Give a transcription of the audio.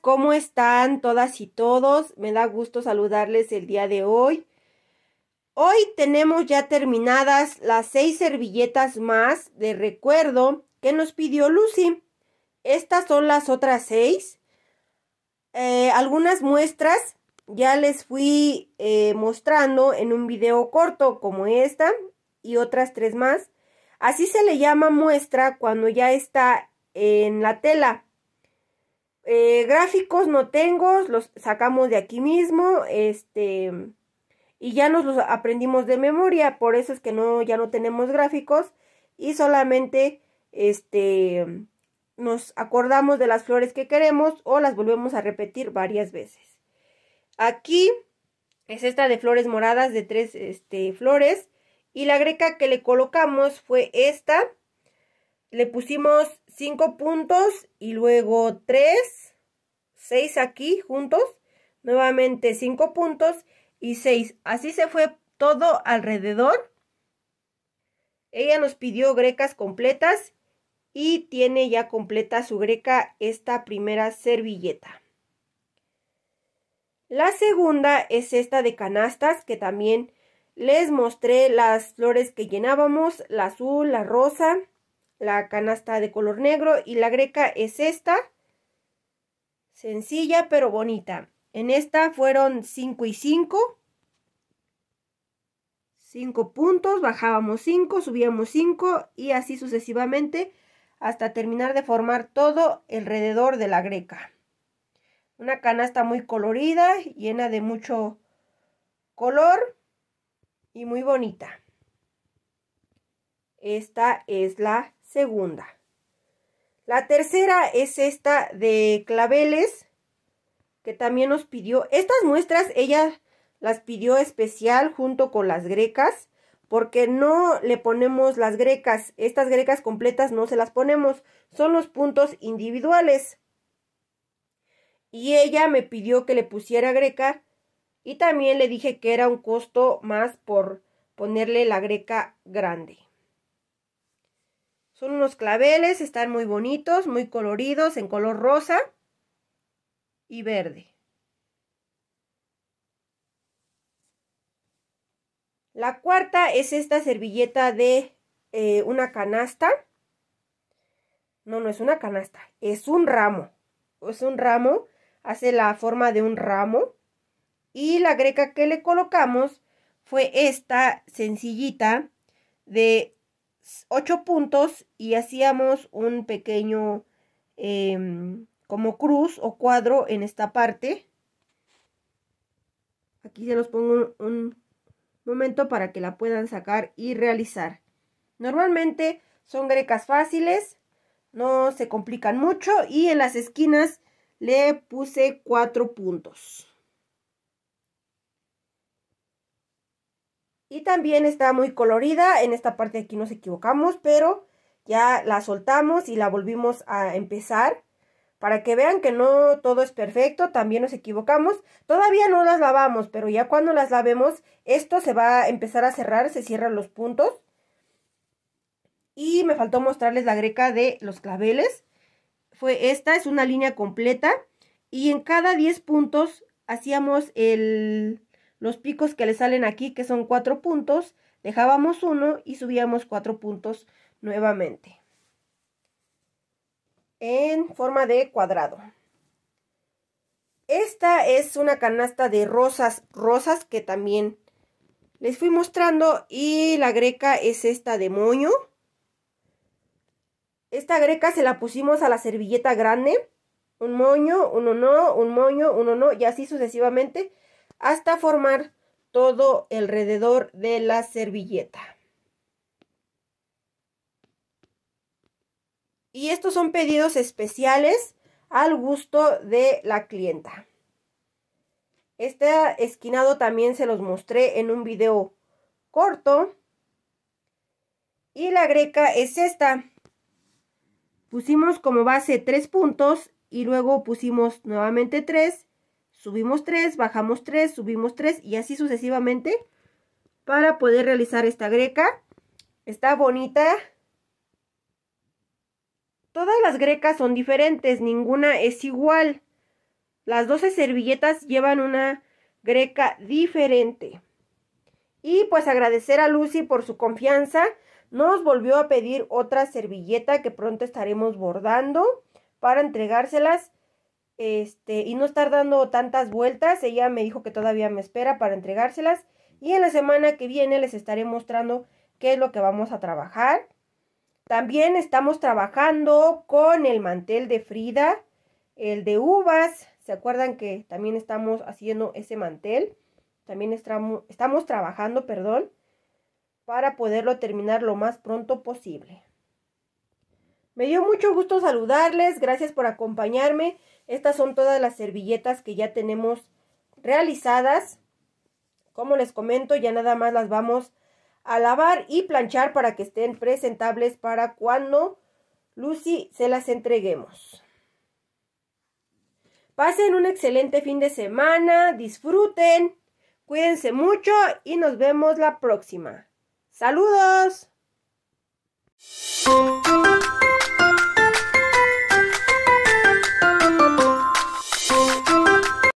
¿cómo están todas y todos? Me da gusto saludarles el día de hoy. Hoy tenemos ya terminadas las seis servilletas más de recuerdo que nos pidió Lucy. Estas son las otras seis. Eh, algunas muestras ya les fui eh, mostrando en un video corto como esta y otras tres más. Así se le llama muestra cuando ya está en la tela eh, gráficos no tengo, los sacamos de aquí mismo, este, y ya nos los aprendimos de memoria, por eso es que no, ya no tenemos gráficos y solamente, este, nos acordamos de las flores que queremos o las volvemos a repetir varias veces. Aquí es esta de flores moradas de tres este, flores y la greca que le colocamos fue esta le pusimos 5 puntos y luego 3, 6 aquí juntos, nuevamente 5 puntos y 6. Así se fue todo alrededor. Ella nos pidió grecas completas y tiene ya completa su greca esta primera servilleta. La segunda es esta de canastas que también les mostré las flores que llenábamos, la azul, la rosa, la canasta de color negro y la greca es esta, sencilla pero bonita. En esta fueron 5 y 5. 5 puntos, bajábamos 5, subíamos 5 y así sucesivamente hasta terminar de formar todo alrededor de la greca. Una canasta muy colorida, llena de mucho color y muy bonita. Esta es la segunda. La tercera es esta de claveles, que también nos pidió. Estas muestras ella las pidió especial junto con las grecas, porque no le ponemos las grecas. Estas grecas completas no se las ponemos, son los puntos individuales. Y ella me pidió que le pusiera greca y también le dije que era un costo más por ponerle la greca grande. Son unos claveles, están muy bonitos, muy coloridos, en color rosa y verde. La cuarta es esta servilleta de eh, una canasta. No, no es una canasta, es un ramo. Es un ramo, hace la forma de un ramo. Y la greca que le colocamos fue esta sencillita de ocho puntos y hacíamos un pequeño em, como cruz o cuadro en esta parte. Aquí se los pongo un momento para que la puedan sacar y realizar. Normalmente son grecas fáciles, no se complican mucho y en las esquinas le puse cuatro puntos. Y también está muy colorida, en esta parte aquí nos equivocamos, pero ya la soltamos y la volvimos a empezar. Para que vean que no todo es perfecto, también nos equivocamos. Todavía no las lavamos, pero ya cuando las lavemos, esto se va a empezar a cerrar, se cierran los puntos. Y me faltó mostrarles la greca de los claveles. Fue esta, es una línea completa. Y en cada 10 puntos hacíamos el los picos que le salen aquí, que son cuatro puntos, dejábamos uno y subíamos cuatro puntos nuevamente. En forma de cuadrado. Esta es una canasta de rosas, rosas que también les fui mostrando y la greca es esta de moño. Esta greca se la pusimos a la servilleta grande. Un moño, uno no, un moño, uno no y así sucesivamente hasta formar todo alrededor de la servilleta. Y estos son pedidos especiales al gusto de la clienta. Este esquinado también se los mostré en un video corto. Y la greca es esta. Pusimos como base tres puntos y luego pusimos nuevamente tres subimos 3, bajamos 3, subimos 3 y así sucesivamente para poder realizar esta greca. Está bonita. Todas las grecas son diferentes, ninguna es igual. Las 12 servilletas llevan una greca diferente. Y pues agradecer a Lucy por su confianza. Nos volvió a pedir otra servilleta que pronto estaremos bordando para entregárselas este, y no estar dando tantas vueltas. Ella me dijo que todavía me espera para entregárselas. Y en la semana que viene les estaré mostrando qué es lo que vamos a trabajar. También estamos trabajando con el mantel de Frida, el de uvas. ¿Se acuerdan que también estamos haciendo ese mantel? También estamos, estamos trabajando, perdón, para poderlo terminar lo más pronto posible. Me dio mucho gusto saludarles, gracias por acompañarme. Estas son todas las servilletas que ya tenemos realizadas. Como les comento, ya nada más las vamos a lavar y planchar para que estén presentables para cuando Lucy se las entreguemos. Pasen un excelente fin de semana, disfruten, cuídense mucho y nos vemos la próxima. ¡Saludos!